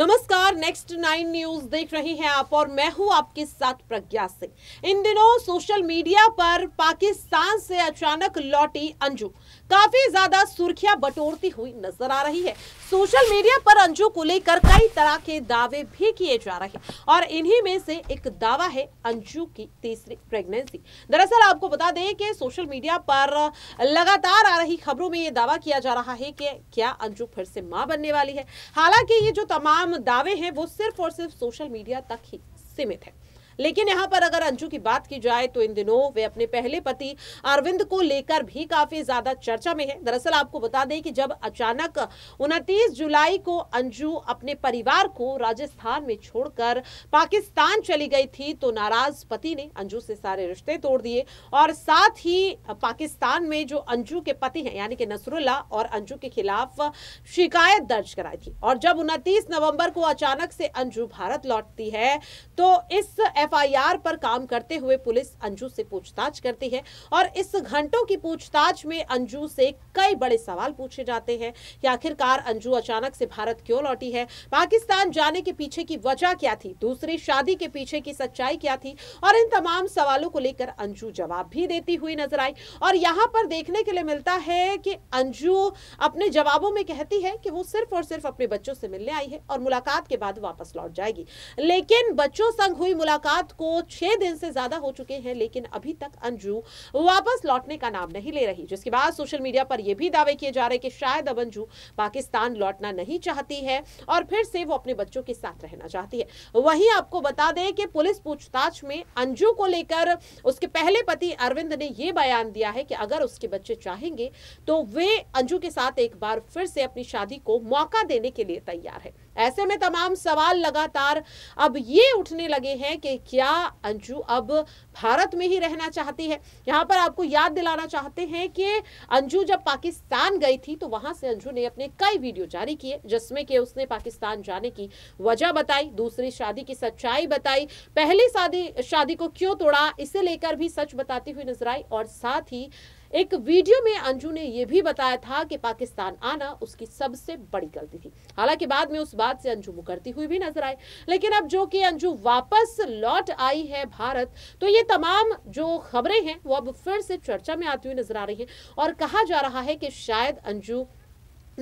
नमस्कार next nine news देख रहे हैं आप और मैं हूं आपके साथ प्रज्ञा सिंह इन दिनों सोशल मीडिया पर पाकिस्तान से अचानक लौटी अंजू काफी ज्यादा सुर्खियां बटोरती हुई नजर आ रही है सोशल मीडिया पर अंजू को लेकर कई तरह के दावे भी किए जा रहे हैं और इन्हीं में से एक दावा है अंजू की तीसरी प्रेगनेंसी दरअसल आपको बता दें कि सोशल मीडिया पर लगातार आ रही खबरों में ये दावा किया जा रहा है कि क्या अंजू फिर से मां बनने वाली है हालांकि ये जो तमाम दावे हैं वो सिर्फ और सिर्फ सोशल मीडिया तक ही सीमित है लेकिन यहाँ पर अगर अंजू की बात की जाए तो इन दिनों वे अपने पहले पति अरविंद को लेकर भी काफी ज्यादा चर्चा में है दरअसल आपको बता दें कि जब अचानक उनतीस जुलाई को अंजू अपने परिवार को राजस्थान में छोड़कर पाकिस्तान चली गई थी तो नाराज पति ने अंजू से सारे रिश्ते तोड़ दिए और साथ ही पाकिस्तान में जो अंजू के पति हैं यानी कि नसरुल्ला और अंजू के खिलाफ शिकायत दर्ज कराई थी और जब उनतीस नवंबर को अचानक से अंजू भारत लौटती है तो इस एफ एफआईआर पर काम करते हुए पुलिस अंजू से पूछताछ करती है और इस घंटों की पूछताछ में अंजू से कई बड़े सवाल पूछे जाते हैं कि आखिरकार अंजू अचानक से भारत क्यों लौटी है पाकिस्तान जाने के पीछे की वजह क्या थी दूसरी शादी के पीछे की सच्चाई क्या थी और इन तमाम सवालों को लेकर अंजू जवाब भी देती हुई नजर आई और यहाँ पर देखने के लिए मिलता है कि अंजू अपने जवाबों में कहती है कि वो सिर्फ और सिर्फ अपने बच्चों से मिलने आई है और मुलाकात के बाद वापस लौट जाएगी लेकिन बच्चों संग हुई मुलाकात बात को छह दिन से ज्यादा हो चुके हैं लेकिन अभी तक अंजू वापस लौटने का नाम नहीं ले रही जिसके बाद सोशल मीडिया पर यह भी दावे किए जा रहे कि शायद अब अंजू पाकिस्तान लौटना नहीं चाहती है और फिर से वो अपने बच्चों के साथ रहना चाहती है वहीं आपको बता दें कि पुलिस पूछताछ में अंजू को लेकर उसके पहले पति अरविंद ने यह बयान दिया है कि अगर उसके बच्चे चाहेंगे तो वे अंजू के साथ एक बार फिर से अपनी शादी को मौका देने के लिए तैयार है ऐसे में तमाम सवाल लगातार अब ये उठने लगे हैं कि क्या अंजू अब भारत में ही रहना चाहती है यहाँ पर आपको याद दिलाना चाहते हैं कि अंजू जब पाकिस्तान गई थी तो वहां से अंजू ने अपने कई वीडियो जारी किए जिसमें कि उसने पाकिस्तान जाने की वजह बताई दूसरी शादी की सच्चाई बताई पहली शादी शादी को क्यों तोड़ा इसे लेकर भी सच बताती हुई नजर आई और साथ ही एक वीडियो में अंजू ने यह भी बताया था कि पाकिस्तान आना उसकी सबसे बड़ी गलती थी हालांकि बाद में उस बात से अंजू मुकरती हुई भी नजर आई लेकिन अब जो कि अंजू वापस लौट आई है भारत तो ये तमाम जो खबरें हैं वो अब फिर से चर्चा में आती हुई नजर आ रही हैं और कहा जा रहा है कि शायद अंजू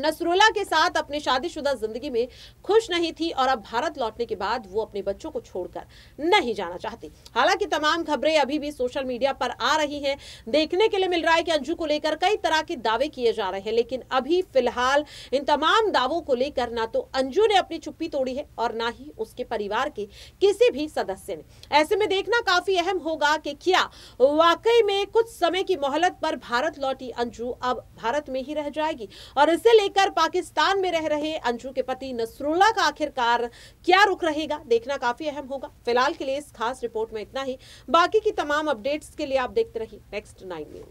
नसरुल्ला के साथ अपने शादीशुदा जिंदगी में खुश नहीं थी और अब भारत लौटने के बाद वो अपने बच्चों को छोड़कर नहीं जाना चाहती हालांकि तमाम खबरें अभी भी सोशल मीडिया पर आ रही हैं देखने के लिए मिल रहा है कि अंजू को लेकर कई तरह के दावे किए जा रहे हैं लेकिन अभी फिलहाल इन तमाम दावों को लेकर ना तो अंजू ने अपनी चुप्पी तोड़ी है और ना ही उसके परिवार के किसी भी सदस्य ने ऐसे में देखना काफी अहम होगा कि क्या वाकई में कुछ समय की मोहलत पर भारत लौटी अंजू अब भारत में ही रह जाएगी और इसे लेकर पाकिस्तान में रह रहे अंजू के पति नसरुल्ला का आखिरकार क्या रुख रहेगा देखना काफी अहम होगा फिलहाल के लिए इस खास रिपोर्ट में इतना ही बाकी की तमाम अपडेट्स के लिए आप देखते रहिए नेक्स्ट नाइन न्यूज